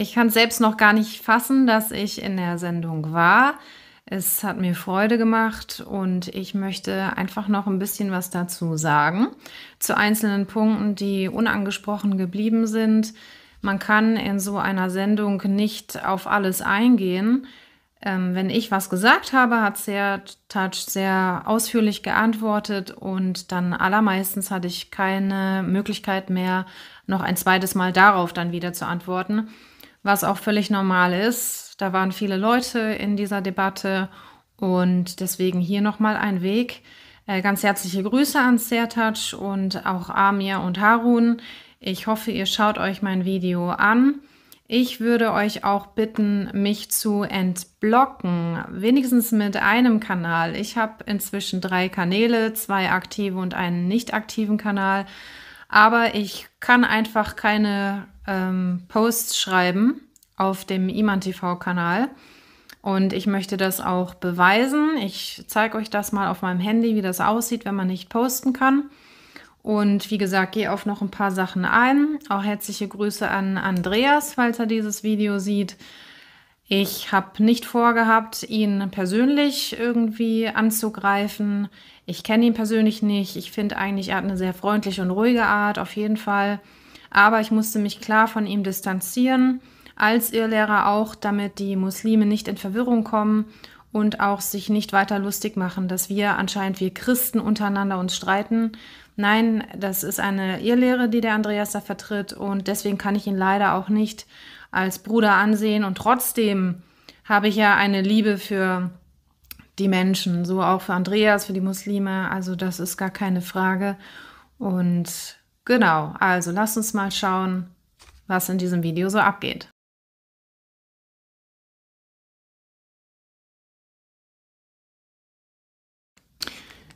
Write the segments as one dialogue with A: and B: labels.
A: Ich kann selbst noch gar nicht fassen, dass ich in der Sendung war. Es hat mir Freude gemacht und ich möchte einfach noch ein bisschen was dazu sagen. Zu einzelnen Punkten, die unangesprochen geblieben sind. Man kann in so einer Sendung nicht auf alles eingehen. Ähm, wenn ich was gesagt habe, hat sehr Touch sehr ausführlich geantwortet und dann allermeistens hatte ich keine Möglichkeit mehr, noch ein zweites Mal darauf dann wieder zu antworten was auch völlig normal ist. Da waren viele Leute in dieser Debatte und deswegen hier nochmal ein Weg. Äh, ganz herzliche Grüße an Sertac und auch Amir und Harun. Ich hoffe, ihr schaut euch mein Video an. Ich würde euch auch bitten, mich zu entblocken, wenigstens mit einem Kanal. Ich habe inzwischen drei Kanäle, zwei aktive und einen nicht aktiven Kanal, aber ich kann einfach keine ähm, Posts schreiben auf dem Iman TV-Kanal. Und ich möchte das auch beweisen. Ich zeige euch das mal auf meinem Handy, wie das aussieht, wenn man nicht posten kann. Und wie gesagt, gehe auf noch ein paar Sachen ein. Auch herzliche Grüße an Andreas, falls er dieses Video sieht. Ich habe nicht vorgehabt, ihn persönlich irgendwie anzugreifen. Ich kenne ihn persönlich nicht. Ich finde eigentlich, er hat eine sehr freundliche und ruhige Art, auf jeden Fall aber ich musste mich klar von ihm distanzieren, als Irrlehrer auch, damit die Muslime nicht in Verwirrung kommen und auch sich nicht weiter lustig machen, dass wir anscheinend wir Christen untereinander uns streiten. Nein, das ist eine Irrlehre, die der Andreas da vertritt und deswegen kann ich ihn leider auch nicht als Bruder ansehen und trotzdem habe ich ja eine Liebe für die Menschen, so auch für Andreas, für die Muslime, also das ist gar keine Frage und Genau, also lass uns mal schauen, was in diesem Video so abgeht.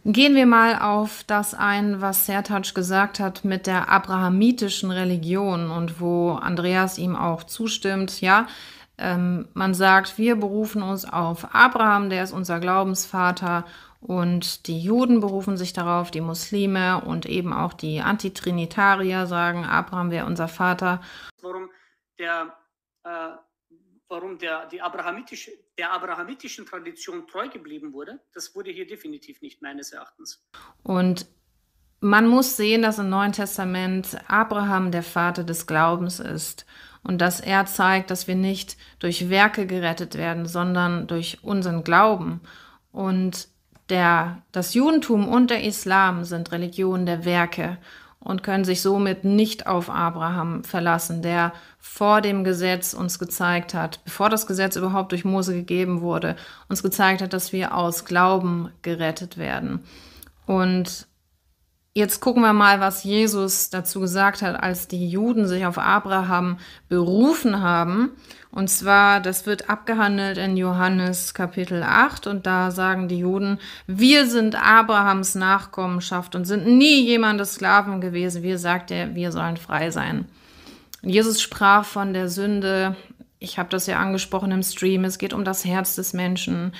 A: Gehen wir mal auf das ein, was Sertatsch gesagt hat mit der abrahamitischen Religion und wo Andreas ihm auch zustimmt. Ja, ähm, man sagt, wir berufen uns auf Abraham, der ist unser Glaubensvater und die Juden berufen sich darauf, die Muslime und eben auch die Antitrinitarier sagen, Abraham wäre unser Vater. Warum der, äh, warum der, die abrahamitische, der abrahamitischen Tradition treu geblieben wurde, das wurde hier definitiv nicht meines Erachtens. Und man muss sehen, dass im Neuen Testament Abraham der Vater des Glaubens ist und dass er zeigt, dass wir nicht durch Werke gerettet werden, sondern durch unseren Glauben. Und der, das Judentum und der Islam sind Religionen der Werke und können sich somit nicht auf Abraham verlassen, der vor dem Gesetz uns gezeigt hat, bevor das Gesetz überhaupt durch Mose gegeben wurde, uns gezeigt hat, dass wir aus Glauben gerettet werden. Und Jetzt gucken wir mal, was Jesus dazu gesagt hat, als die Juden sich auf Abraham berufen haben. Und zwar, das wird abgehandelt in Johannes Kapitel 8 und da sagen die Juden, wir sind Abrahams Nachkommenschaft und sind nie jemandes Sklaven gewesen. Wir sagt er, wir sollen frei sein. Und Jesus sprach von der Sünde. Ich habe das ja angesprochen im Stream. Es geht um das Herz des Menschen.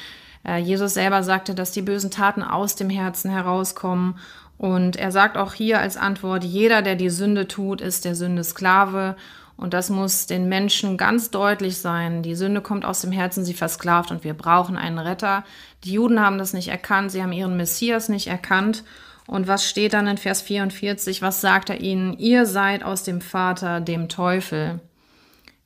A: Äh, Jesus selber sagte, dass die bösen Taten aus dem Herzen herauskommen und er sagt auch hier als Antwort, jeder, der die Sünde tut, ist der Sünde Sklave. Und das muss den Menschen ganz deutlich sein. Die Sünde kommt aus dem Herzen, sie versklavt und wir brauchen einen Retter. Die Juden haben das nicht erkannt, sie haben ihren Messias nicht erkannt. Und was steht dann in Vers 44? Was sagt er ihnen? Ihr seid aus dem Vater, dem Teufel.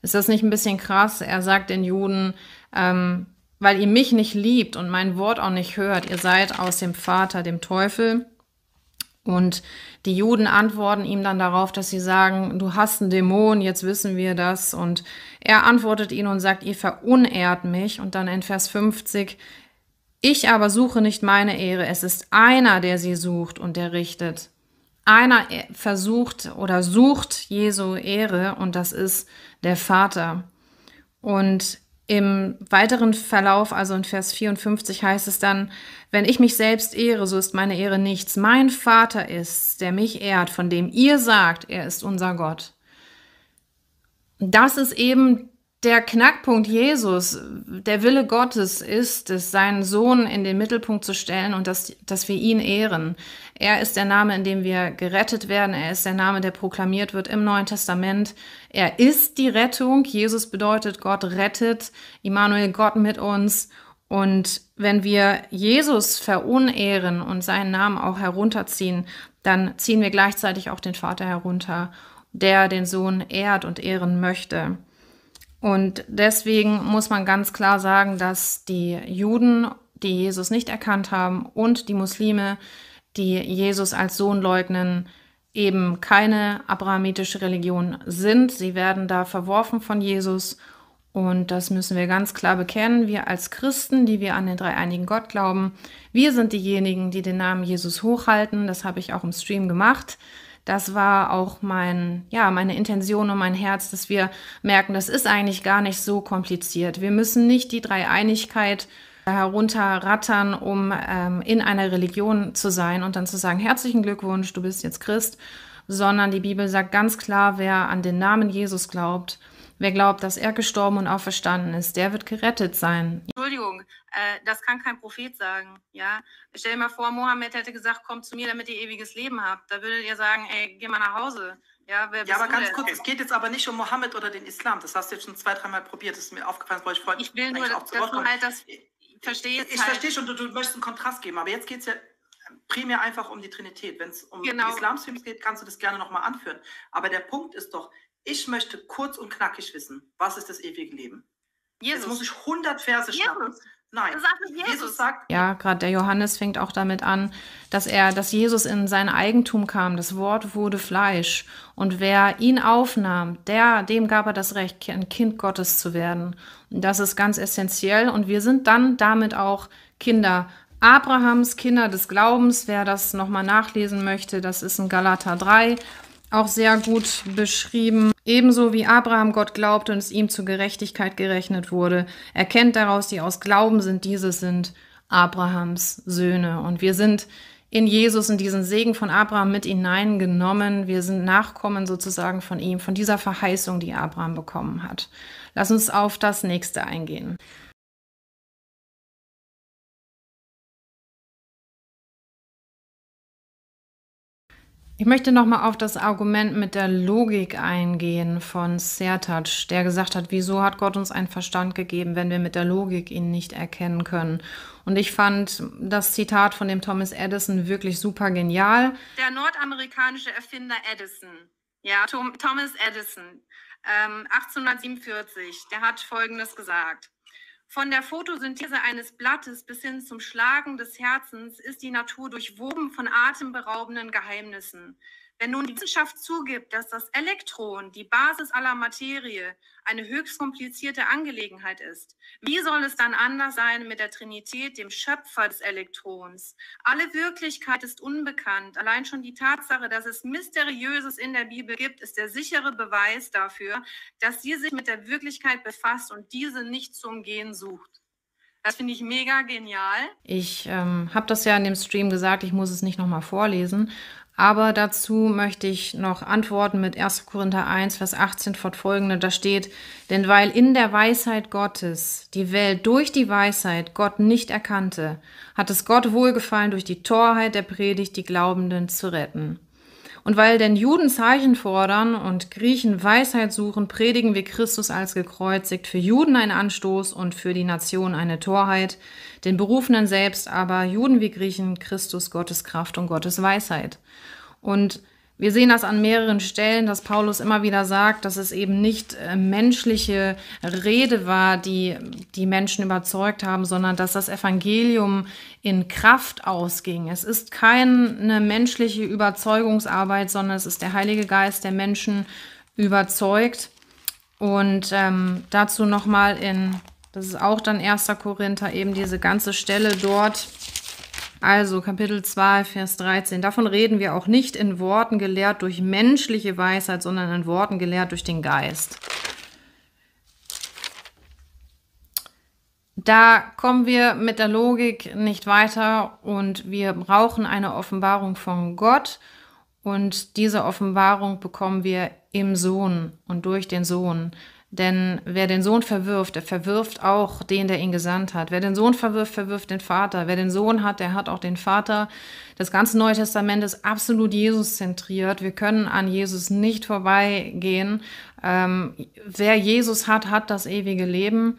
A: Ist das nicht ein bisschen krass? Er sagt den Juden, ähm, weil ihr mich nicht liebt und mein Wort auch nicht hört, ihr seid aus dem Vater, dem Teufel. Und die Juden antworten ihm dann darauf, dass sie sagen, du hast einen Dämon, jetzt wissen wir das. Und er antwortet ihnen und sagt, ihr verunehrt mich. Und dann in Vers 50, ich aber suche nicht meine Ehre, es ist einer, der sie sucht und der richtet. Einer äh, versucht oder sucht Jesu Ehre und das ist der Vater. Und im weiteren Verlauf, also in Vers 54, heißt es dann, wenn ich mich selbst ehre, so ist meine Ehre nichts. Mein Vater ist, der mich ehrt, von dem ihr sagt, er ist unser Gott. Das ist eben der Knackpunkt Jesus, der Wille Gottes ist es, seinen Sohn in den Mittelpunkt zu stellen und dass, dass wir ihn ehren. Er ist der Name, in dem wir gerettet werden. Er ist der Name, der proklamiert wird im Neuen Testament. Er ist die Rettung. Jesus bedeutet, Gott rettet. Immanuel, Gott mit uns. Und wenn wir Jesus verunehren und seinen Namen auch herunterziehen, dann ziehen wir gleichzeitig auch den Vater herunter, der den Sohn ehrt und ehren möchte. Und deswegen muss man ganz klar sagen, dass die Juden, die Jesus nicht erkannt haben, und die Muslime, die Jesus als Sohn leugnen, eben keine abrahamitische Religion sind. Sie werden da verworfen von Jesus und das müssen wir ganz klar bekennen. Wir als Christen, die wir an den dreieinigen Gott glauben, wir sind diejenigen, die den Namen Jesus hochhalten. Das habe ich auch im Stream gemacht. Das war auch mein, ja, meine Intention und mein Herz, dass wir merken, das ist eigentlich gar nicht so kompliziert. Wir müssen nicht die Dreieinigkeit äh, herunterrattern, um ähm, in einer Religion zu sein und dann zu sagen, herzlichen Glückwunsch, du bist jetzt Christ, sondern die Bibel sagt ganz klar, wer an den Namen Jesus glaubt, Wer glaubt, dass er gestorben und auferstanden ist, der wird gerettet sein. Entschuldigung, äh, das kann kein Prophet sagen. Ja? Stell dir mal vor, Mohammed hätte gesagt, komm zu mir, damit ihr ewiges Leben habt. Da würdet ihr sagen, ey, geh mal nach Hause. Ja, ja aber ganz denn? kurz, es geht jetzt aber nicht um Mohammed oder den Islam. Das hast du jetzt schon zwei, dreimal probiert. Das ist mir aufgefallen, das wollte ich Ich will nur, dass, dass du halt das verstehst. Ich, ich halt. verstehe schon, du, du möchtest einen Kontrast geben, aber jetzt geht es ja primär einfach um die Trinität. Wenn es um genau. Islamsfilm geht, kannst du das gerne nochmal anführen. Aber der Punkt ist doch, ich möchte kurz und knackig wissen, was ist das ewige Leben? Jesus. Jetzt muss ich 100 Verse schreiben. Jesus. Nein, Jesus. Jesus. sagt. Ja, gerade der Johannes fängt auch damit an, dass er, dass Jesus in sein Eigentum kam. Das Wort wurde Fleisch. Und wer ihn aufnahm, der, dem gab er das Recht, ein Kind Gottes zu werden. Und das ist ganz essentiell. Und wir sind dann damit auch Kinder Abrahams, Kinder des Glaubens. Wer das nochmal nachlesen möchte, das ist in Galater 3 auch sehr gut beschrieben. Ebenso wie Abraham Gott glaubte und es ihm zur Gerechtigkeit gerechnet wurde, erkennt daraus, die aus Glauben sind, diese sind Abrahams Söhne. Und wir sind in Jesus, in diesen Segen von Abraham mit hineingenommen. Wir sind Nachkommen sozusagen von ihm, von dieser Verheißung, die Abraham bekommen hat. Lass uns auf das nächste eingehen. Ich möchte nochmal auf das Argument mit der Logik eingehen von Sertac, der gesagt hat, wieso hat Gott uns einen Verstand gegeben, wenn wir mit der Logik ihn nicht erkennen können. Und ich fand das Zitat von dem Thomas Edison wirklich super genial. Der nordamerikanische Erfinder Edison, ja, Tom, Thomas Edison, ähm, 1847, der hat Folgendes gesagt. Von der Photosynthese eines Blattes bis hin zum Schlagen des Herzens ist die Natur durchwoben von atemberaubenden Geheimnissen. Wenn nun die Wissenschaft zugibt, dass das Elektron, die Basis aller Materie, eine höchst komplizierte Angelegenheit ist, wie soll es dann anders sein mit der Trinität, dem Schöpfer des Elektrons? Alle Wirklichkeit ist unbekannt. Allein schon die Tatsache, dass es Mysteriöses in der Bibel gibt, ist der sichere Beweis dafür, dass sie sich mit der Wirklichkeit befasst und diese nicht zu umgehen sucht. Das finde ich mega genial. Ich ähm, habe das ja in dem Stream gesagt, ich muss es nicht nochmal vorlesen, aber dazu möchte ich noch antworten mit 1. Korinther 1, Vers 18 fortfolgende. Da steht, denn weil in der Weisheit Gottes die Welt durch die Weisheit Gott nicht erkannte, hat es Gott wohlgefallen, durch die Torheit der Predigt die Glaubenden zu retten. Und weil denn Juden Zeichen fordern und Griechen Weisheit suchen, predigen wir Christus als gekreuzigt, für Juden ein Anstoß und für die Nation eine Torheit, den Berufenen selbst aber Juden wie Griechen Christus Gottes Kraft und Gottes Weisheit. Und wir sehen das an mehreren Stellen, dass Paulus immer wieder sagt, dass es eben nicht äh, menschliche Rede war, die die Menschen überzeugt haben, sondern dass das Evangelium in Kraft ausging. Es ist keine menschliche Überzeugungsarbeit, sondern es ist der Heilige Geist, der Menschen überzeugt. Und ähm, dazu nochmal in, das ist auch dann 1. Korinther, eben diese ganze Stelle dort. Also Kapitel 2, Vers 13. Davon reden wir auch nicht in Worten gelehrt durch menschliche Weisheit, sondern in Worten gelehrt durch den Geist. Da kommen wir mit der Logik nicht weiter und wir brauchen eine Offenbarung von Gott. Und diese Offenbarung bekommen wir im Sohn und durch den Sohn. Denn wer den Sohn verwirft, der verwirft auch den, der ihn gesandt hat. Wer den Sohn verwirft, verwirft den Vater. Wer den Sohn hat, der hat auch den Vater. Das ganze Neue Testament ist absolut Jesus zentriert. Wir können an Jesus nicht vorbeigehen. Ähm, wer Jesus hat, hat das ewige Leben.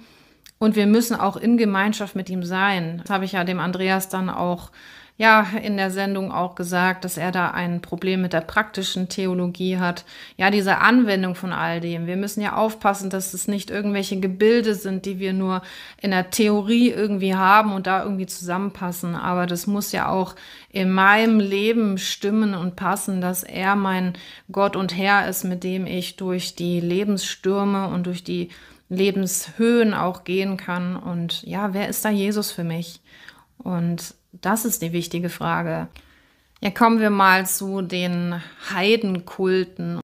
A: Und wir müssen auch in Gemeinschaft mit ihm sein. Das habe ich ja dem Andreas dann auch äh, ja in der Sendung auch gesagt, dass er da ein Problem mit der praktischen Theologie hat. Ja, diese Anwendung von all dem. Wir müssen ja aufpassen, dass es nicht irgendwelche Gebilde sind, die wir nur in der Theorie irgendwie haben und da irgendwie zusammenpassen. Aber das muss ja auch in meinem Leben stimmen und passen, dass er mein Gott und Herr ist, mit dem ich durch die Lebensstürme und durch die Lebenshöhen auch gehen kann. Und ja, wer ist da Jesus für mich? Und das ist die wichtige Frage. Ja, kommen wir mal zu den Heidenkulten.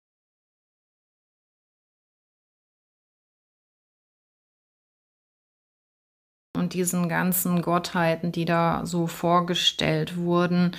A: Und diesen ganzen Gottheiten, die da so vorgestellt wurden.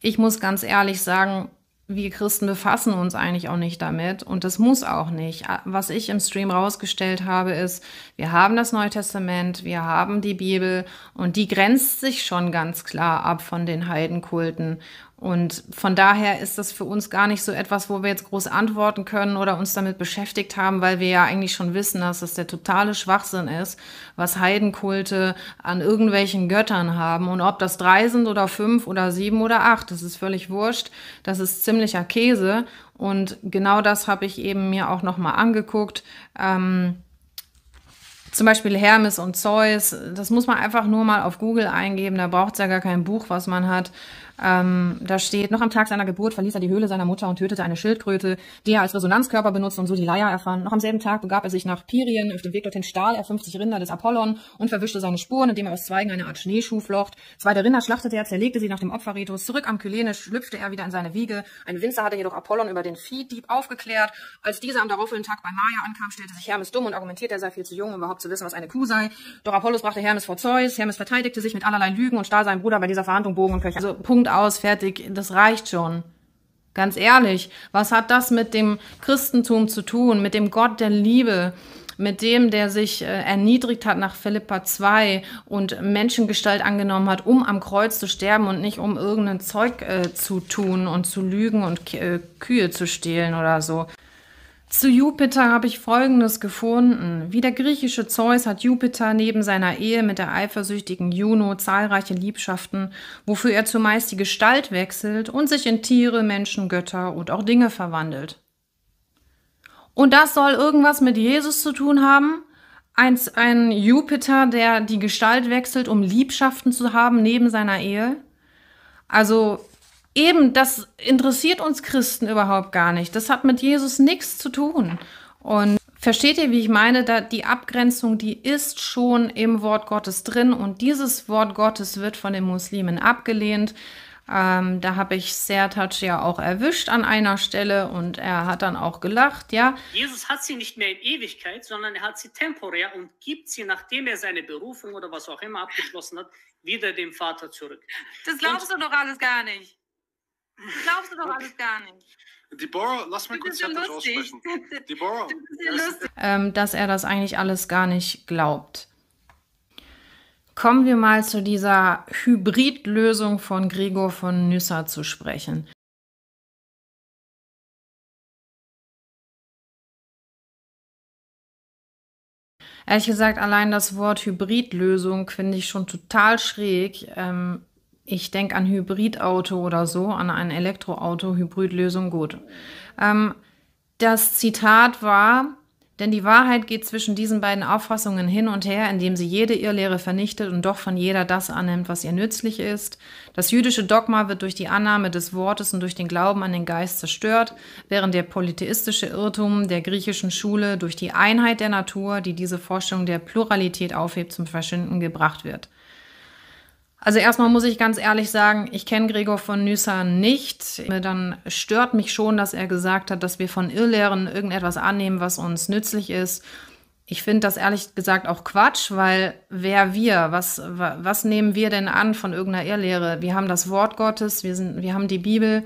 A: Ich muss ganz ehrlich sagen, wir Christen befassen uns eigentlich auch nicht damit und das muss auch nicht. Was ich im Stream rausgestellt habe, ist, wir haben das Neue Testament, wir haben die Bibel und die grenzt sich schon ganz klar ab von den Heidenkulten. Und von daher ist das für uns gar nicht so etwas, wo wir jetzt groß antworten können oder uns damit beschäftigt haben, weil wir ja eigentlich schon wissen, dass das der totale Schwachsinn ist, was Heidenkulte an irgendwelchen Göttern haben. Und ob das drei sind oder fünf oder sieben oder acht, das ist völlig wurscht. Das ist ziemlicher Käse. Und genau das habe ich eben mir auch nochmal angeguckt. Ähm zum Beispiel Hermes und Zeus, das muss man einfach nur mal auf Google eingeben, da braucht es ja gar kein Buch, was man hat. Ähm, da steht, noch am Tag seiner Geburt verließ er die Höhle seiner Mutter und tötete eine Schildkröte, die er als Resonanzkörper benutzt und so die Leier erfand. Noch am selben Tag begab er sich nach Pirien, auf dem Weg dorthin stahl er 50 Rinder des Apollon und verwischte seine Spuren, indem er aus Zweigen eine Art Schneeschuh flocht. Zwei der Rinder schlachtete er, zerlegte sie nach dem Opferritus. Zurück am Kylene schlüpfte er wieder in seine Wiege. Ein Winzer hatte jedoch Apollon über den Viehdieb aufgeklärt. Als dieser am darauffolgenden Tag bei Maya ankam, stellte sich Hermes dumm und argumentierte, er sei viel zu jung, um überhaupt zu wissen, was eine Kuh sei. Doch Apollos brachte Hermes vor Zeus. Hermes verteidigte sich mit allerlei Lügen und stahl seinen Bruder bei dieser Verhandlung Bogen und Köcher. Also Punkt aus, fertig, das reicht schon. Ganz ehrlich, was hat das mit dem Christentum zu tun, mit dem Gott der Liebe, mit dem, der sich äh, erniedrigt hat nach Philippa 2 und Menschengestalt angenommen hat, um am Kreuz zu sterben und nicht um irgendein Zeug äh, zu tun und zu lügen und äh, Kühe zu stehlen oder so. Zu Jupiter habe ich Folgendes gefunden. Wie der griechische Zeus hat Jupiter neben seiner Ehe mit der eifersüchtigen Juno zahlreiche Liebschaften, wofür er zumeist die Gestalt wechselt und sich in Tiere, Menschen, Götter und auch Dinge verwandelt. Und das soll irgendwas mit Jesus zu tun haben? Ein, ein Jupiter, der die Gestalt wechselt, um Liebschaften zu haben neben seiner Ehe? Also Eben, das interessiert uns Christen überhaupt gar nicht. Das hat mit Jesus nichts zu tun. Und versteht ihr, wie ich meine? Da die Abgrenzung, die ist schon im Wort Gottes drin und dieses Wort Gottes wird von den Muslimen abgelehnt. Ähm, da habe ich Sertac ja auch erwischt an einer Stelle und er hat dann auch gelacht, ja. Jesus hat sie nicht mehr in Ewigkeit, sondern er hat sie temporär und gibt sie, nachdem er seine Berufung oder was auch immer abgeschlossen hat, wieder dem Vater zurück. Das glaubst und, du doch alles gar nicht. Du glaubst du doch alles gar nicht. Deborah, lass mein Konzept nicht aussprechen. Deborah. Ähm, dass er das eigentlich alles gar nicht glaubt. Kommen wir mal zu dieser Hybridlösung von Gregor von Nyssa zu sprechen. Ehrlich gesagt, allein das Wort Hybridlösung finde ich schon total schräg. Ähm, ich denke an Hybridauto oder so, an ein Elektroauto, Hybridlösung, gut. Ähm, das Zitat war, denn die Wahrheit geht zwischen diesen beiden Auffassungen hin und her, indem sie jede Irrlehre vernichtet und doch von jeder das annimmt, was ihr nützlich ist. Das jüdische Dogma wird durch die Annahme des Wortes und durch den Glauben an den Geist zerstört, während der polytheistische Irrtum der griechischen Schule durch die Einheit der Natur, die diese Vorstellung der Pluralität aufhebt, zum Verschwinden gebracht wird. Also erstmal muss ich ganz ehrlich sagen, ich kenne Gregor von Nüssan nicht. Dann stört mich schon, dass er gesagt hat, dass wir von Irrlehren irgendetwas annehmen, was uns nützlich ist. Ich finde das ehrlich gesagt auch Quatsch, weil wer wir, was, was nehmen wir denn an von irgendeiner Irrlehre? Wir haben das Wort Gottes, wir, sind, wir haben die Bibel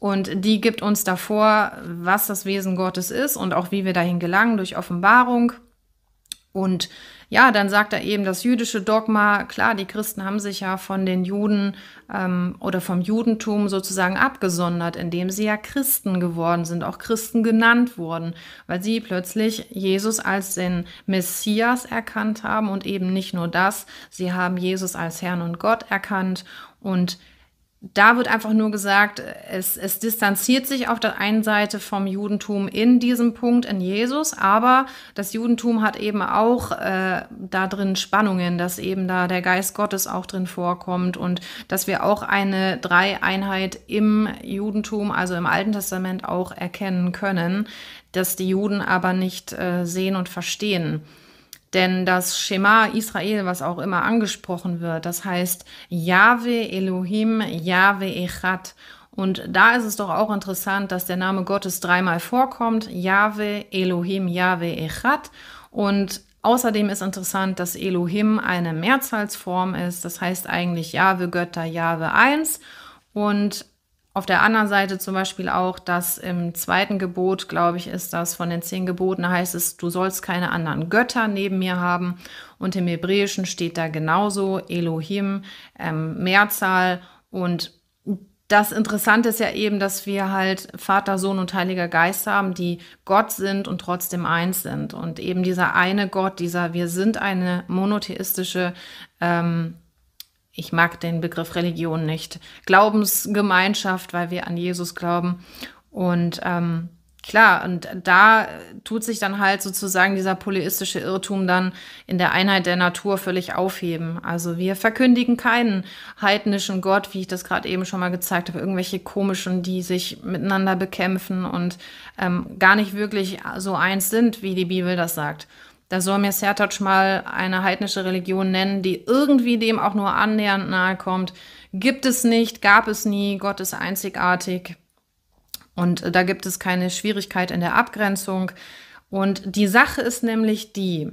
A: und die gibt uns davor, was das Wesen Gottes ist und auch wie wir dahin gelangen durch Offenbarung. Und ja, dann sagt er eben das jüdische Dogma, klar, die Christen haben sich ja von den Juden ähm, oder vom Judentum sozusagen abgesondert, indem sie ja Christen geworden sind, auch Christen genannt wurden, weil sie plötzlich Jesus als den Messias erkannt haben und eben nicht nur das, sie haben Jesus als Herrn und Gott erkannt und da wird einfach nur gesagt, es, es distanziert sich auf der einen Seite vom Judentum in diesem Punkt in Jesus, aber das Judentum hat eben auch äh, da drin Spannungen, dass eben da der Geist Gottes auch drin vorkommt und dass wir auch eine Dreieinheit im Judentum, also im Alten Testament, auch erkennen können, dass die Juden aber nicht äh, sehen und verstehen. Denn das Schema Israel, was auch immer angesprochen wird, das heißt Jahwe Elohim, Jahwe Echad. Und da ist es doch auch interessant, dass der Name Gottes dreimal vorkommt. Jahwe Elohim, Jahwe Echad. Und Außerdem ist interessant, dass Elohim eine Mehrzahlsform ist. Das heißt eigentlich Jahwe Götter, Jahwe eins. Und auf der anderen Seite zum Beispiel auch, dass im zweiten Gebot, glaube ich, ist das von den zehn Geboten, heißt es, du sollst keine anderen Götter neben mir haben. Und im Hebräischen steht da genauso Elohim, ähm, Mehrzahl. Und das Interessante ist ja eben, dass wir halt Vater, Sohn und Heiliger Geist haben, die Gott sind und trotzdem eins sind. Und eben dieser eine Gott, dieser, wir sind eine monotheistische ähm, ich mag den Begriff Religion nicht, Glaubensgemeinschaft, weil wir an Jesus glauben. Und ähm, klar, und da tut sich dann halt sozusagen dieser polyistische Irrtum dann in der Einheit der Natur völlig aufheben. Also wir verkündigen keinen heidnischen Gott, wie ich das gerade eben schon mal gezeigt habe, irgendwelche komischen, die sich miteinander bekämpfen und ähm, gar nicht wirklich so eins sind, wie die Bibel das sagt da soll mir Sertac mal eine heidnische Religion nennen, die irgendwie dem auch nur annähernd nahe kommt. Gibt es nicht, gab es nie, Gott ist einzigartig. Und äh, da gibt es keine Schwierigkeit in der Abgrenzung. Und die Sache ist nämlich die,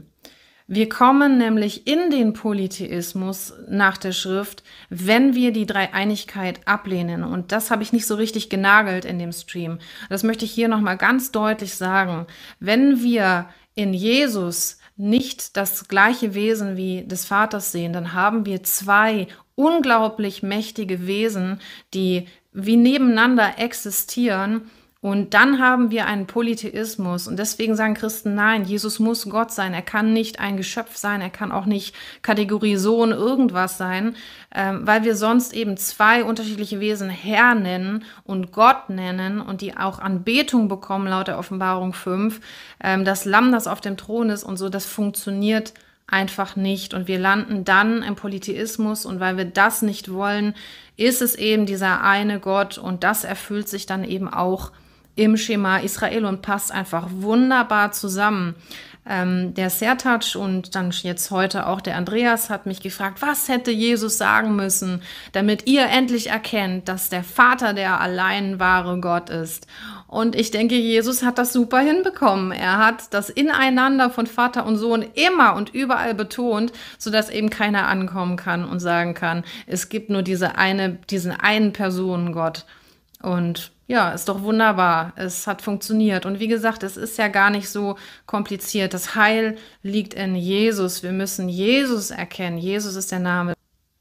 A: wir kommen nämlich in den Polytheismus nach der Schrift, wenn wir die Dreieinigkeit ablehnen. Und das habe ich nicht so richtig genagelt in dem Stream. Das möchte ich hier nochmal ganz deutlich sagen. Wenn wir in Jesus nicht das gleiche Wesen wie des Vaters sehen, dann haben wir zwei unglaublich mächtige Wesen, die wie nebeneinander existieren und dann haben wir einen Polytheismus. Und deswegen sagen Christen, nein, Jesus muss Gott sein. Er kann nicht ein Geschöpf sein. Er kann auch nicht Kategorie Sohn irgendwas sein, ähm, weil wir sonst eben zwei unterschiedliche Wesen Herr nennen und Gott nennen und die auch Anbetung bekommen laut der Offenbarung 5. Ähm, das Lamm, das auf dem Thron ist und so, das funktioniert einfach nicht. Und wir landen dann im Polytheismus. Und weil wir das nicht wollen, ist es eben dieser eine Gott. Und das erfüllt sich dann eben auch im Schema Israel und passt einfach wunderbar zusammen. Ähm, der Sertac und dann jetzt heute auch der Andreas hat mich gefragt, was hätte Jesus sagen müssen, damit ihr endlich erkennt, dass der Vater der allein wahre Gott ist. Und ich denke, Jesus hat das super hinbekommen. Er hat das Ineinander von Vater und Sohn immer und überall betont, sodass eben keiner ankommen kann und sagen kann, es gibt nur diese eine, diesen einen Personengott. Und ja, ist doch wunderbar. Es hat funktioniert. Und wie gesagt, es ist ja gar nicht so kompliziert. Das Heil liegt in Jesus. Wir müssen Jesus erkennen. Jesus ist der Name.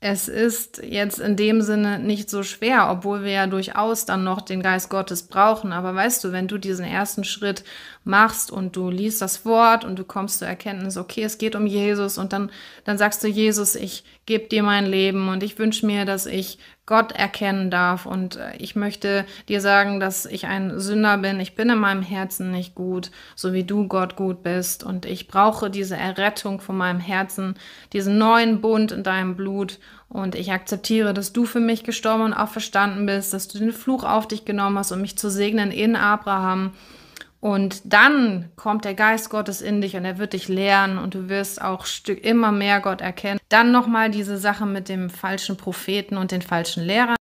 A: Es ist jetzt in dem Sinne nicht so schwer, obwohl wir ja durchaus dann noch den Geist Gottes brauchen. Aber weißt du, wenn du diesen ersten Schritt machst und du liest das Wort und du kommst zur Erkenntnis, okay, es geht um Jesus und dann, dann sagst du, Jesus, ich gebe dir mein Leben und ich wünsche mir, dass ich Gott erkennen darf und äh, ich möchte dir sagen, dass ich ein Sünder bin, ich bin in meinem Herzen nicht gut, so wie du Gott gut bist und ich brauche diese Errettung von meinem Herzen, diesen neuen Bund in deinem Blut und ich akzeptiere, dass du für mich gestorben und auch verstanden bist, dass du den Fluch auf dich genommen hast, um mich zu segnen in Abraham und dann kommt der Geist Gottes in dich und er wird dich lehren und du wirst auch immer mehr Gott erkennen. Dann nochmal diese Sache mit dem falschen Propheten und den falschen Lehrern.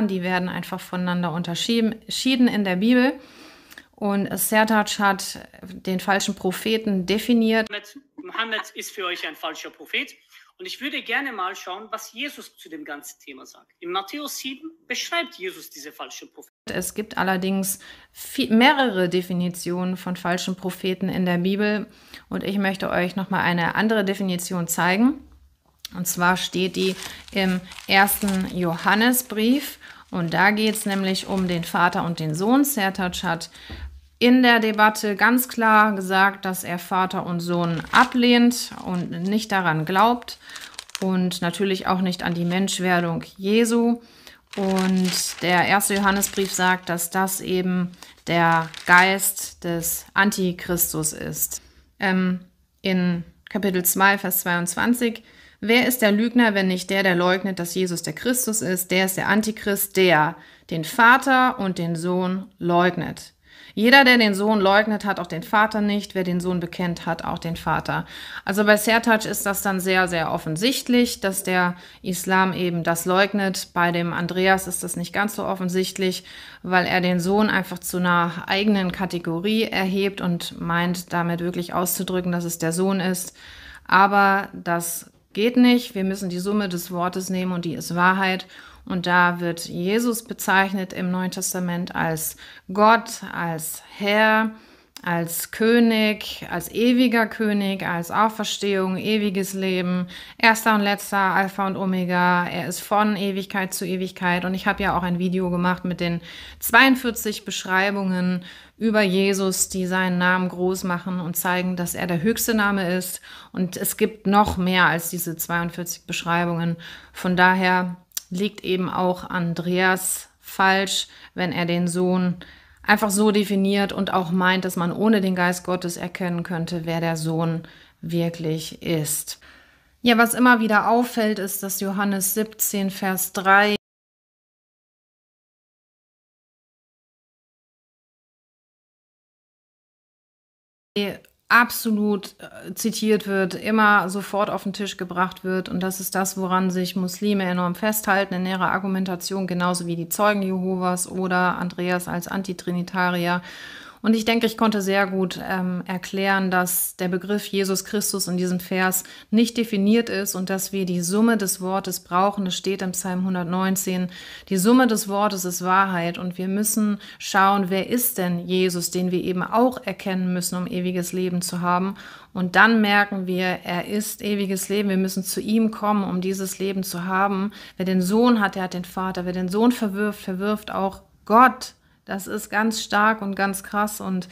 A: Die werden einfach voneinander unterschieden in der Bibel. Und Sertac hat den falschen Propheten definiert. Mohammed ist für euch ein falscher Prophet. Und ich würde gerne mal schauen, was Jesus zu dem ganzen Thema sagt. In Matthäus 7 beschreibt Jesus diese falschen Propheten. Es gibt allerdings viel, mehrere Definitionen von falschen Propheten in der Bibel und ich möchte euch nochmal eine andere Definition zeigen. Und zwar steht die im ersten Johannesbrief und da geht es nämlich um den Vater und den Sohn Zertatschat in der Debatte ganz klar gesagt, dass er Vater und Sohn ablehnt und nicht daran glaubt und natürlich auch nicht an die Menschwerdung Jesu. Und der erste Johannesbrief sagt, dass das eben der Geist des Antichristus ist. Ähm, in Kapitel 2, Vers 22. Wer ist der Lügner, wenn nicht der, der leugnet, dass Jesus der Christus ist? Der ist der Antichrist, der den Vater und den Sohn leugnet. Jeder, der den Sohn leugnet, hat auch den Vater nicht. Wer den Sohn bekennt, hat auch den Vater. Also bei Sertaj ist das dann sehr, sehr offensichtlich, dass der Islam eben das leugnet. Bei dem Andreas ist das nicht ganz so offensichtlich, weil er den Sohn einfach zu einer eigenen Kategorie erhebt und meint damit wirklich auszudrücken, dass es der Sohn ist. Aber das geht nicht. Wir müssen die Summe des Wortes nehmen und die ist Wahrheit. Und da wird Jesus bezeichnet im Neuen Testament als Gott, als Herr, als König, als ewiger König, als Auferstehung, ewiges Leben, erster und letzter, Alpha und Omega. Er ist von Ewigkeit zu Ewigkeit. Und ich habe ja auch ein Video gemacht mit den 42 Beschreibungen über Jesus, die seinen Namen groß machen und zeigen, dass er der höchste Name ist. Und es gibt noch mehr als diese 42 Beschreibungen. Von daher liegt eben auch Andreas falsch, wenn er den Sohn einfach so definiert und auch meint, dass man ohne den Geist Gottes erkennen könnte, wer der Sohn wirklich ist. Ja, was immer wieder auffällt, ist, dass Johannes 17, Vers 3 absolut äh, zitiert wird, immer sofort auf den Tisch gebracht wird. Und das ist das, woran sich Muslime enorm festhalten in ihrer Argumentation, genauso wie die Zeugen Jehovas oder Andreas als Antitrinitarier und ich denke, ich konnte sehr gut ähm, erklären, dass der Begriff Jesus Christus in diesem Vers nicht definiert ist und dass wir die Summe des Wortes brauchen. Es steht im Psalm 119, die Summe des Wortes ist Wahrheit und wir müssen schauen, wer ist denn Jesus, den wir eben auch erkennen müssen, um ewiges Leben zu haben. Und dann merken wir, er ist ewiges Leben. Wir müssen zu ihm kommen, um dieses Leben zu haben. Wer den Sohn hat, der hat den Vater. Wer den Sohn verwirft, verwirft auch Gott. Das ist ganz stark und ganz krass. Und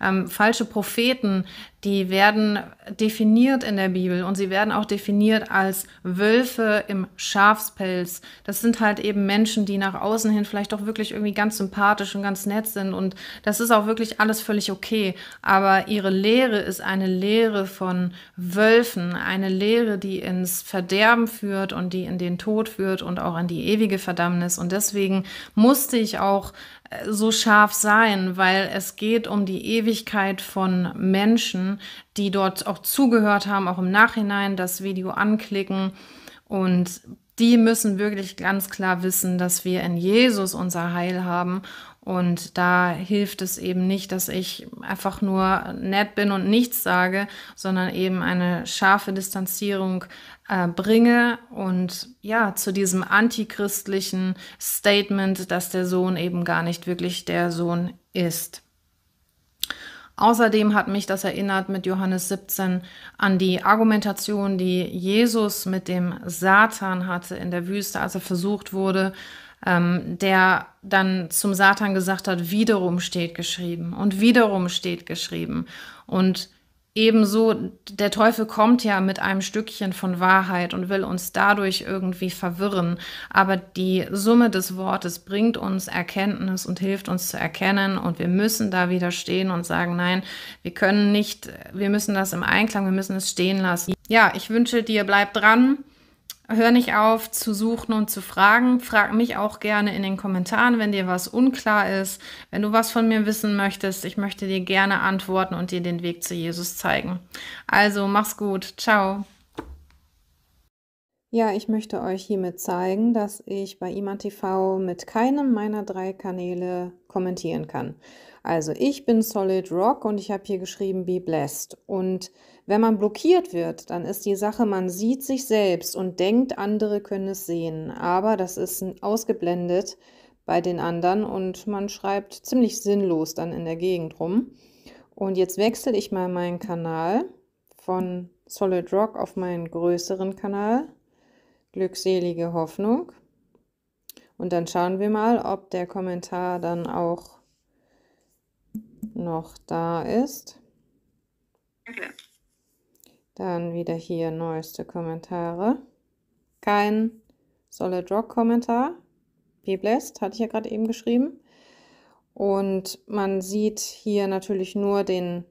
A: ähm, falsche Propheten, die werden definiert in der Bibel und sie werden auch definiert als Wölfe im Schafspelz. Das sind halt eben Menschen, die nach außen hin vielleicht doch wirklich irgendwie ganz sympathisch und ganz nett sind. Und das ist auch wirklich alles völlig okay. Aber ihre Lehre ist eine Lehre von Wölfen, eine Lehre, die ins Verderben führt und die in den Tod führt und auch in die ewige Verdammnis. Und deswegen musste ich auch so scharf sein, weil es geht um die Ewigkeit von Menschen, die dort auch zugehört haben, auch im Nachhinein das Video anklicken. Und die müssen wirklich ganz klar wissen, dass wir in Jesus unser Heil haben und da hilft es eben nicht, dass ich einfach nur nett bin und nichts sage, sondern eben eine scharfe Distanzierung äh, bringe und ja, zu diesem antichristlichen Statement, dass der Sohn eben gar nicht wirklich der Sohn ist. Außerdem hat mich das erinnert mit Johannes 17 an die Argumentation, die Jesus mit dem Satan hatte in der Wüste, als er versucht wurde, ähm, der dann zum Satan gesagt hat, wiederum steht geschrieben und wiederum steht geschrieben. Und ebenso, der Teufel kommt ja mit einem Stückchen von Wahrheit und will uns dadurch irgendwie verwirren. Aber die Summe des Wortes bringt uns Erkenntnis und hilft uns zu erkennen. Und wir müssen da widerstehen und sagen, nein, wir können nicht, wir müssen das im Einklang, wir müssen es stehen lassen. Ja, ich wünsche dir, bleib dran. Hör nicht auf zu suchen und zu fragen. Frag mich auch gerne in den Kommentaren, wenn dir was unklar ist, wenn du was von mir wissen möchtest. Ich möchte dir gerne antworten und dir den Weg zu Jesus zeigen. Also mach's gut. Ciao. Ja, ich möchte euch hiermit zeigen, dass ich bei IMATV mit keinem meiner drei Kanäle kommentieren kann. Also ich bin Solid Rock und ich habe hier geschrieben Be Blessed und wenn man blockiert wird, dann ist die Sache, man sieht sich selbst und denkt, andere können es sehen, aber das ist ausgeblendet bei den anderen und man schreibt ziemlich sinnlos dann in der Gegend rum. Und jetzt wechsle ich mal meinen Kanal von Solid Rock auf meinen größeren Kanal, Glückselige Hoffnung. Und dann schauen wir mal, ob der Kommentar dann auch noch da ist. Danke. Dann wieder hier neueste Kommentare. Kein Solid Rock Kommentar. P-Blast hatte ich ja gerade eben geschrieben. Und man sieht hier natürlich nur den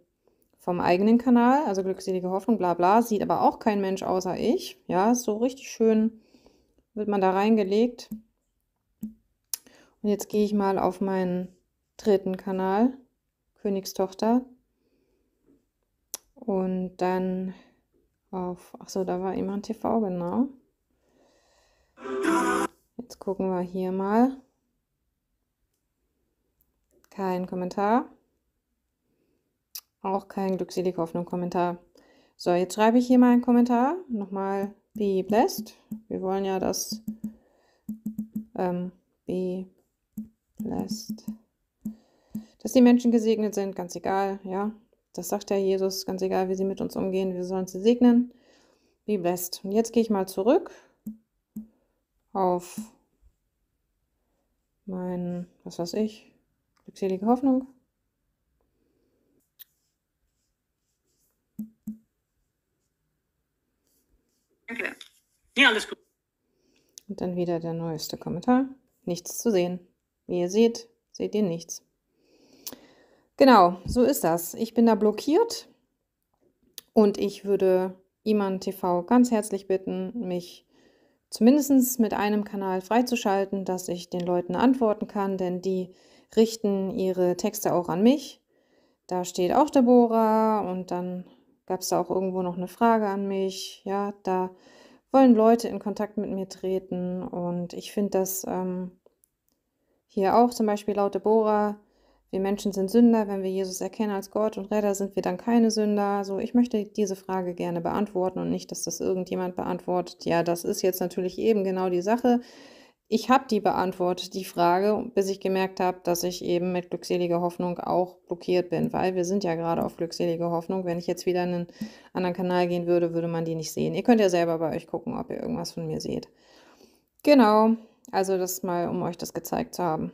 A: vom eigenen Kanal, also glückselige Hoffnung, bla bla, sieht aber auch kein Mensch außer ich. Ja, so richtig schön, wird man da reingelegt. Und jetzt gehe ich mal auf meinen dritten Kanal, Königstochter. Und dann auf. Achso, da war immer ein TV, genau. Jetzt gucken wir hier mal. Kein Kommentar. Auch kein glückselig Hoffnung Kommentar. So, jetzt schreibe ich hier mal einen Kommentar. Nochmal be blessed. Wir wollen ja, dass ähm, be blessed. Dass die Menschen gesegnet sind, ganz egal, ja. Das sagt ja Jesus, ganz egal, wie sie mit uns umgehen, wir sollen sie segnen, wie best. Und jetzt gehe ich mal zurück auf mein, was weiß ich, glückselige Hoffnung. Danke. Ja, alles gut. Und dann wieder der neueste Kommentar. Nichts zu sehen. Wie ihr seht, seht ihr nichts. Genau, so ist das. Ich bin da blockiert und ich würde Iman TV ganz herzlich bitten, mich zumindest mit einem Kanal freizuschalten, dass ich den Leuten antworten kann, denn die richten ihre Texte auch an mich. Da steht auch Deborah und dann gab es da auch irgendwo noch eine Frage an mich. Ja, da wollen Leute in Kontakt mit mir treten und ich finde das ähm, hier auch zum Beispiel laut Deborah wir Menschen sind Sünder, wenn wir Jesus erkennen als Gott und Retter, sind wir dann keine Sünder? So, ich möchte diese Frage gerne beantworten und nicht, dass das irgendjemand beantwortet. Ja, das ist jetzt natürlich eben genau die Sache. Ich habe die beantwortet, die Frage, bis ich gemerkt habe, dass ich eben mit glückseliger Hoffnung auch blockiert bin, weil wir sind ja gerade auf glückselige Hoffnung. Wenn ich jetzt wieder in einen anderen Kanal gehen würde, würde man die nicht sehen. Ihr könnt ja selber bei euch gucken, ob ihr irgendwas von mir seht. Genau, also das mal, um euch das gezeigt zu haben.